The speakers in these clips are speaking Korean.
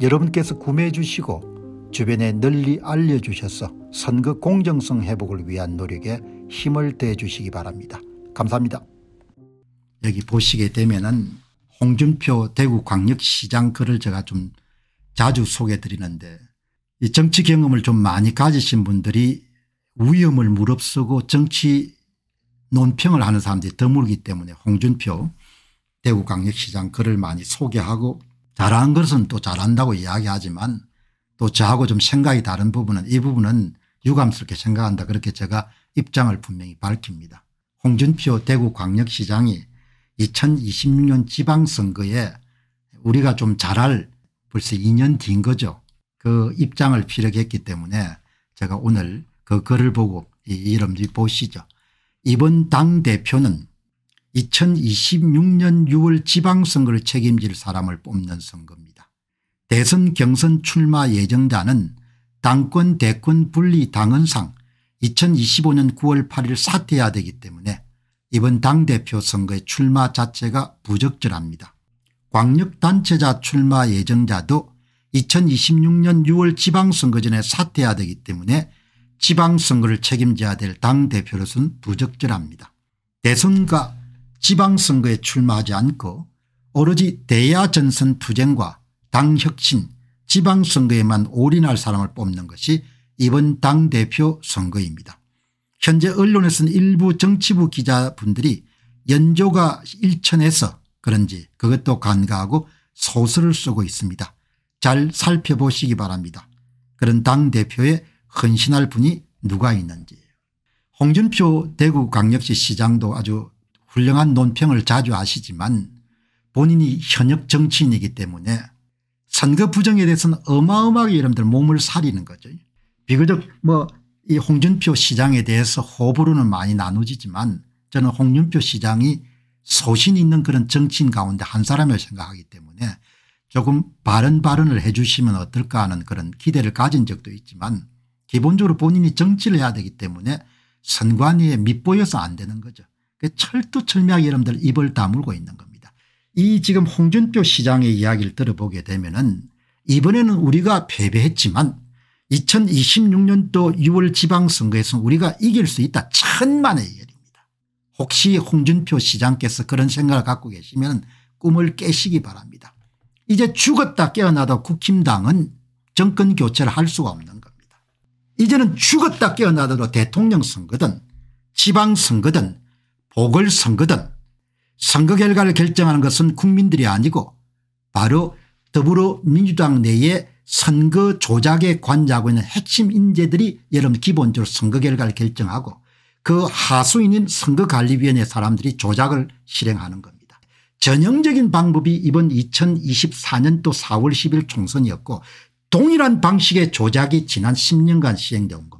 여러분께서 구매해 주시고 주변에 널리 알려주셔서 선거 공정성 회복을 위한 노력에 힘을 대 주시기 바랍니다. 감사합니다. 여기 보시게 되면은 홍준표 대구광역시장 글을 제가 좀 자주 소개해 드리는데 이 정치 경험을 좀 많이 가지신 분들이 위험을 무릅쓰고 정치 논평을 하는 사람들이 드물기 때문에 홍준표 대구광역시장 글을 많이 소개하고 잘한 것은 또 잘한다고 이야기하지만 또 저하고 좀 생각이 다른 부분은 이 부분은 유감스럽게 생각한다 그렇게 제가 입장을 분명히 밝힙니다. 홍준표 대구광역시장이 2026년 지방선거에 우리가 좀 잘할 벌써 2년 뒤인 거죠. 그 입장을 피력했기 때문에 제가 오늘 그 글을 보고 이 이름 보시죠. 이번 당대표는 2026년 6월 지방선거를 책임질 사람을 뽑는 선거입니다. 대선 경선 출마 예정자는 당권 대권 분리 당헌상 2025년 9월 8일 사퇴해야 되기 때문에 이번 당대표 선거의 출마 자체가 부적절합니다. 광역단체자 출마 예정자도 2026년 6월 지방선거 전에 사퇴해야 되기 때문에 지방선거를 책임져야 될 당대표로서는 부적절합니다. 대선과 지방선거에 출마하지 않고 오로지 대야전선 투쟁과 당 혁신 지방선거에만 올인할 사람을 뽑는 것이 이번 당대표 선거입니다. 현재 언론에서는 일부 정치부 기자분들이 연조가 일천해서 그런지 그것도 간과하고 소설을 쓰고 있습니다. 잘 살펴보시기 바랍니다. 그런 당대표에 헌신할 분이 누가 있는지. 홍준표 대구광역시 시장도 아주 훌륭한 논평을 자주 하시지만 본인이 현역 정치인이기 때문에 선거 부정에 대해서는 어마어마하게 여러분들 몸을 사리는 거죠. 비교적 뭐 이 홍준표 시장에 대해서 호불호는 많이 나누지만 저는 홍준표 시장이 소신 있는 그런 정치인 가운데 한 사람을 생각하기 때문에 조금 바른 발언을 해 주시면 어떨까 하는 그런 기대를 가진 적도 있지만 기본적으로 본인이 정치를 해야 되기 때문에 선관위에 밑보여서 안 되는 거죠. 그 철두철미하게 여러분들 입을 다물고 있는 겁니다. 이 지금 홍준표 시장의 이야기를 들어보게 되면 은 이번에는 우리가 패배했지만 2026년도 6월 지방선거에서 우리가 이길 수 있다. 천만의 일입니다. 혹시 홍준표 시장께서 그런 생각을 갖고 계시면 꿈을 깨시기 바랍니다. 이제 죽었다 깨어나도 국힘당은 정권 교체를 할 수가 없는 겁니다. 이제는 죽었다 깨어나도 대통령 선거든 지방선거든 복을 선거든 선거 결과를 결정하는 것은 국민들이 아니고 바로 더불어민주당 내에 선거 조작에 관여하고 있는 핵심 인재들이 여러분 기본적으로 선거 결과를 결정하고 그 하수인인 선거관리위원회 사람들이 조작을 실행하는 겁니다. 전형적인 방법이 이번 2024년도 4월 10일 총선이었고 동일한 방식의 조작이 지난 10년간 시행된 겁니다.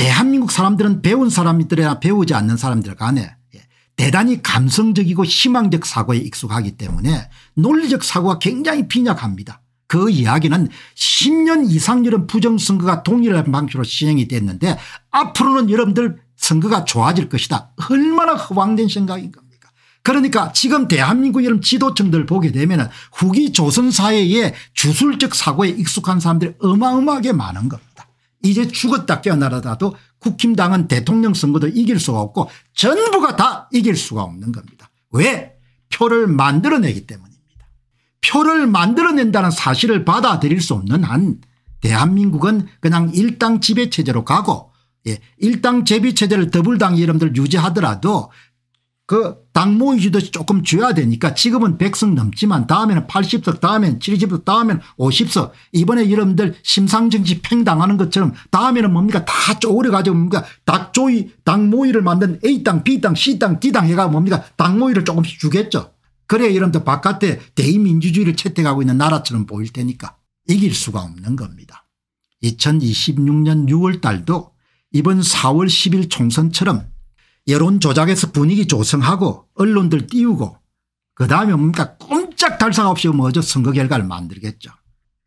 대한민국 사람들은 배운 사람들이나 배우지 않는 사람들 간에 예, 대단히 감성적이고 희망적 사고에 익숙하기 때문에 논리적 사고가 굉장히 빈약합니다. 그 이야기는 10년 이상 이름 부정선거가 동일한 방식으로 시행이 됐는데 앞으로는 여러분들 선거가 좋아질 것이다. 얼마나 허황된 생각인 겁니까 그러니까 지금 대한민국 이런 지도층들 보게 되면 후기 조선사회의 주술적 사고에 익숙한 사람들이 어마어마하게 많은 겁니다. 이제 죽었다 깨어나라도 국힘당은 대통령 선거도 이길 수가 없고 전부가 다 이길 수가 없는 겁니다. 왜? 표를 만들어내기 때문입니다. 표를 만들어낸다는 사실을 받아들일 수 없는 한 대한민국은 그냥 일당 지배체제로 가고 예, 일당 제비체제를 더불당 이 여러분들 유지하더라도 그당 모이시도이 조금 줘야 되니까 지금은 100석 넘지만 다음에는 80석 다음엔 70석 다음엔 50석 이번에 여러분들 심상정치 팽당하는 것처럼 다음에는 뭡니까 다 쪼그려 가지고 뭡니까 닭조이 당 모이를 만든 A당 B당 C당 D당 해가 뭡니까 당 모이를 조금씩 주겠죠. 그래야 여러분들 바깥에 대의민주주의를 채택하고 있는 나라처럼 보일 테니까 이길 수가 없는 겁니다. 2026년 6월 달도 이번 4월 10일 총선처럼 여론 조작에서 분위기 조성하고 언론들 띄우고 그다음에 뭡니까 꼼짝 달싹 없이 뭐저 선거 결과를 만들겠죠.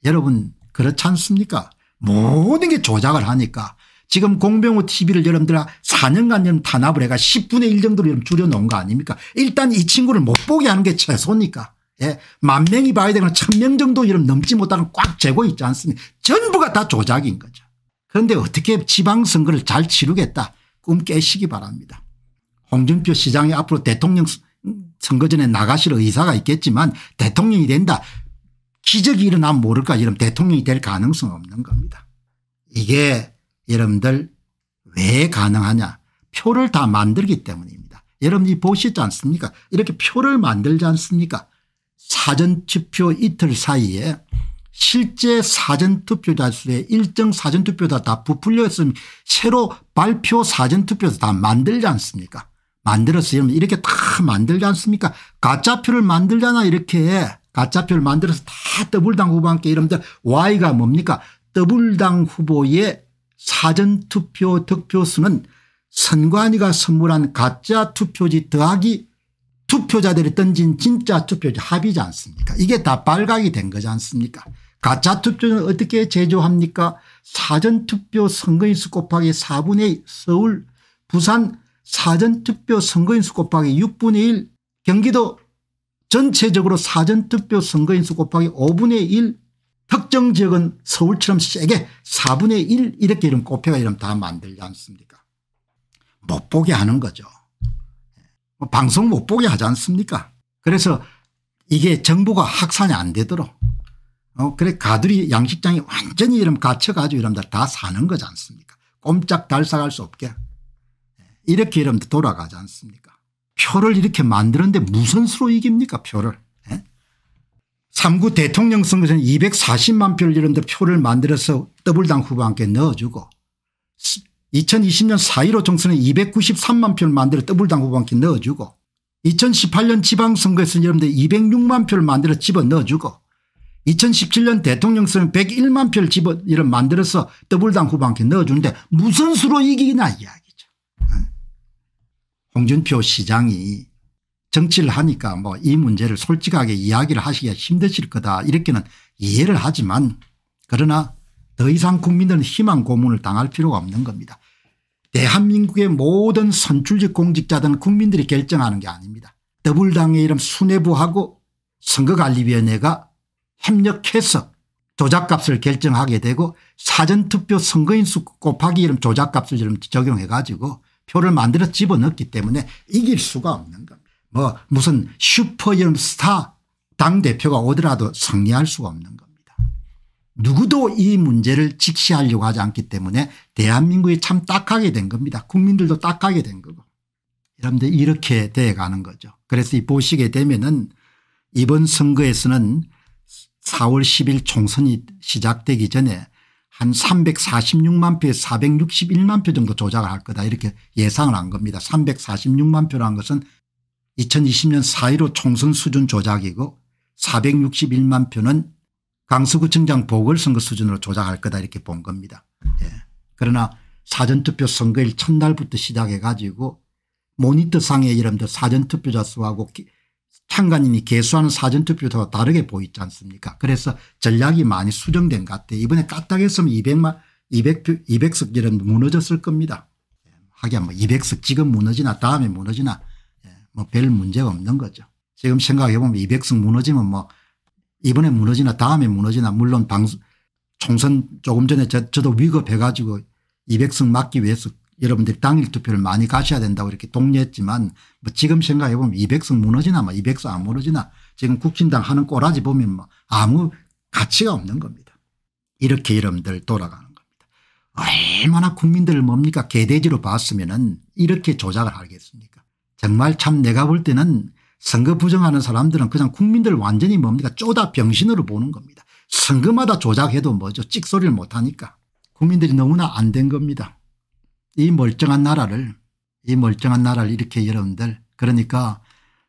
여러분 그렇지 않습니까 모든 게 조작을 하니까 지금 공병호 tv를 여러분들 4년간 여러분 탄압을 해가 10분의 1 정도로 여러분 줄여놓은 거 아닙니까 일단 이 친구를 못 보게 하는 게 최소니까 예. 만 명이 봐야 되거나 천명 정도 이름 넘지 못하는 꽉 재고 있지 않습니까 전부가 다 조작인 거죠. 그런데 어떻게 지방선거를 잘 치르겠다 꿈 깨시기 바랍니다. 홍준표 시장이 앞으로 대통령 선거 전에 나가실 의사가 있겠지만 대통령이 된다. 기적이 일어나면 모를까 이러면 대통령이 될 가능성은 없는 겁니다. 이게 여러분들 왜 가능하냐 표를 다 만들기 때문입니다. 여러분이 보시지 않습니까 이렇게 표를 만들지 않습니까 사전투표 이틀 사이에 실제 사전투표자 수의 일정 사전투표다 다 부풀려 있으면 새로 발표 사전투표도 다 만들지 않습니까 만들었어요. 이렇게 다 만들지 않습니까? 가짜표를 만들잖아 이렇게. 가짜표를 만들어서 다 더블당 후보한테 이러면 Y가 뭡니까? 더블당 후보의 사전투표 득표수는 선관위가 선물한 가짜 투표지 더하기 투표자들이 던진 진짜 투표지 합의지 않습니까 이게 다 발각이 된 거지 않습니까 가짜 투표는 어떻게 제조합니까 사전투표 선거인수 곱하기 4분의 서울 부산 사전투표 선거인수 곱하기 6분의 1 경기도 전체적으로 사전투표 선거인수 곱하기 5분의 1 특정 지역은 서울처럼 세게 4분의 1 이렇게 이름 곱해가 이름 다 만들지 않습니까 못 보게 하는 거죠. 뭐 방송 못 보게 하지 않습니까 그래서 이게 정부가 확산이 안 되도록 어 그래 가두리 양식장이 완전히 이름 갇혀가지고 이러면 다 사는 거지 않습니까 꼼짝 달싹할 수 없게 이렇게 여러분들 돌아가지 않습니까 표를 이렇게 만드는데 무슨 수로 이깁니까 표를 예? 3구 대통령 선거에서는 240만 표를 이런데 표를 만들어서 더블당 후보한테 넣어주고 2020년 4.15 총선에 293만 표를 만들어 더블당 후보한테 넣어주고 2018년 지방선거에서는 여러분들 206만 표를 만들어 집어넣어주고 2017년 대통령 선거는 101만 표를 집어 이런 만들어서 더블당 후보한테 넣어주는데 무슨 수로 이기나 이야기. 홍준표 시장이 정치를 하니까 뭐 이 문제를 솔직하게 이야기를 하시기가 힘드실 거다 이렇게는 이해를 하지만 그러나 더 이상 국민들은 희망 고문을 당할 필요가 없는 겁니다. 대한민국의 모든 선출직 공직자들은 국민들이 결정하는 게 아닙니다. 더불당의 이름 수뇌부하고 선거관리위원회가 협력해서 조작값을 결정하게 되고 사전투표 선거인수 곱하기 이름 조작값을 적용해 가지고 표를 만들어 집어넣기 때문에 이길 수가 없는 겁니다. 뭐 무슨 슈퍼스타 당대표가 오더라도 승리할 수가 없는 겁니다. 누구도 이 문제를 직시하려고 하지 않기 때문에 대한민국이 참 딱하게 된 겁니다. 국민들도 딱하게 된 거고. 여러분들 이렇게 돼가는 거죠. 그래서 보시게 되면은 이번 선거에서는 4월 10일 총선이 시작되기 전에 한 346만 표, 에 461만 표 정도 조작을 할 거다 이렇게 예상을 한 겁니다. 346만 표라는 것은 2020년 4.15 총선 수준 조작이고 461만 표는 강서구청장 보궐선거 수준으로 조작할 거다 이렇게 본 겁니다. 예. 그러나 사전투표 선거일 첫날부터 시작해 가지고 모니터상에 이름들 사전투표자 수하고 참관인이 개수하는 사전투표도 다르게 보이지 않습니까 그래서 전략이 많이 수정된 것 같아요. 이번에 까딱했으면 200만 200, 200석 이런 무너졌을 겁니다. 하긴 뭐 200석 지금 무너지나 다음에 무너지나 예, 뭐별 문제가 없는 거죠. 지금 생각해 보면 200석 무너지면 뭐 이번에 무너지나 다음에 무너지나 물론 방 총선 조금 전에 저, 저도 위급해 가지고 200석 막기 위해서 여러분들이 당일 투표를 많이 가셔야 된다고 이렇게 독려했지만 뭐 지금 생각해 보면 200석 무너지나 뭐 200석 안 무너지나 지금 국진당 하는 꼬라지 보면 뭐 아무 가치가 없는 겁니다. 이렇게 여러분들 돌아가는 겁니다. 얼마나 국민들을 뭡니까 개돼지로 봤으면은 이렇게 조작을 하겠습니까 정말 참 내가 볼 때는 선거 부정하는 사람들은 그냥 국민들 완전히 뭡니까 쪼다 병신으로 보는 겁니다. 선거마다 조작해도 뭐죠 찍소리를 못하니까 국민들이 너무나 안 된 겁니다. 이 멀쩡한 나라를 이 멀쩡한 나라를 이렇게 여러분들 그러니까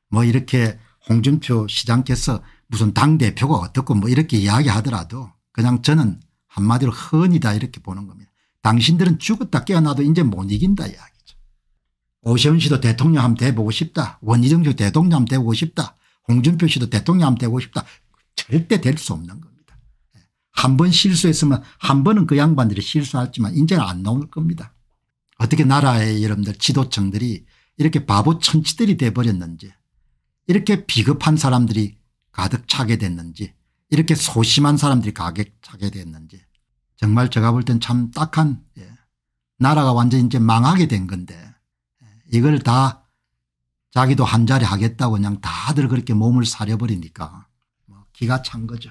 뭐 이렇게 홍준표 시장께서 무슨 당대표가 어떻고 뭐 이렇게 이야기하더라도 그냥 저는 한마디로 흔이다 이렇게 보는 겁니다. 당신들은 죽었다 깨어나도 이제 못 이긴다 이야기죠. 오세훈 씨도 대통령 한면 돼보고 싶다. 원희정 씨도 대통령 한 하면 보고 싶다. 홍준표 씨도 대통령 한 하면 보고 싶다. 절대 될 수 없는 겁니다. 예. 한번 실수했으면 한 번은 그 양반들이 실수했지만 이제는 안 나올 겁니다. 어떻게 나라의 여러분들 지도층들이 이렇게 바보 천치들이 돼버렸는지 이렇게 비겁한 사람들이 가득 차게 됐는지 이렇게 소심한 사람들이 가득 차게 됐는지 정말 제가 볼 땐 참 딱한 예. 나라가 완전히 이제 망하게 된 건데 예, 이걸 다 자기도 한자리 하겠다고 그냥 다들 그렇게 몸을 사려버리니까 뭐 기가 찬 거죠.